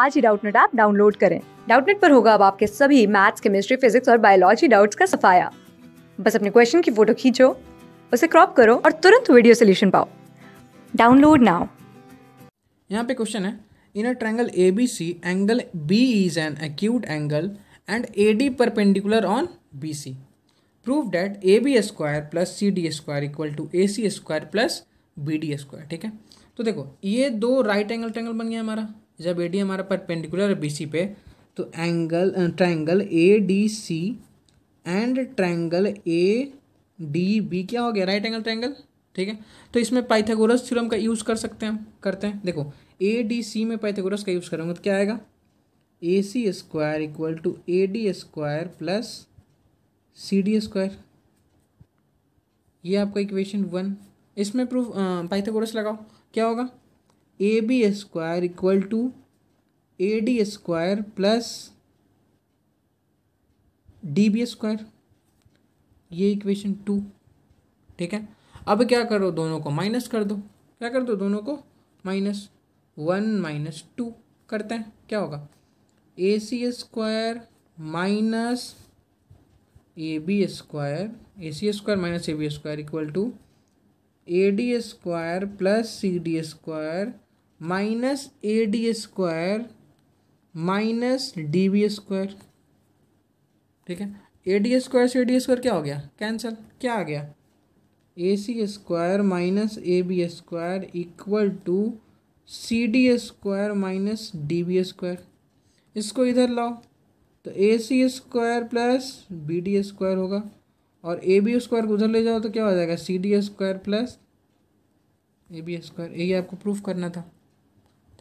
आज ही Doubtnut app download करें डाउटनेट पर होगा अब आपके सभी मैथ्स केमिस्ट्री फिजिक्स और बायोलॉजी डाउट्स का सफाया बस अपने क्वेश्चन की फोटो खींचो उसे क्रॉप करो और तुरंत वीडियो सोल्यूशन पाओ डाउनलोड नाउ यहाँ पे क्वेश्चन है in a triangle A B C angle B is an acute angle and A D perpendicular on B C prove that A B square plus C D square equal to A C square plus B D square ठीक है तो देखो ये दो right angle triangle बन गया हमारा जब ए डी हमारा परपेंडिकुलर है बी सी पे तो angle triangle A D C and triangle A D B क्या हो गया राइट एंगल ट्रायंगल ठीक है तो इसमें पाइथागोरस थ्योरम का यूज़ कर सकते हैं करते हैं देखो ए डी सी में पाइथागोरस का यूज़ करूँगा तो क्या आएगा A C square equal to A D square plus C D square ये आपका इक्वेशन वन इसमें प्रूफ पाइथागोरस लगाओ क्या होगा A B square equal to A D square plus D B square ये इक्वेशन टू ठीक है अब क्या करो दोनों को माइनस कर दो क्या कर दो दोनों को माइनस वन माइनस टू करते हैं क्या होगा A C square minus A B square A C square minus A B square equal to A D square plus C D square minus A D square minus D B square ठीक है ए D square से ए D square क्या हो गया cancel क्या आ गया A C square minus A B square equal to C D square minus D B square इसको इधर लाओ तो A C square plus B D square होगा और ए बी स्क्वायर को उधर ले जाओ तो क्या हो जाएगा C D square plus A B square यही आपको प्रूफ करना था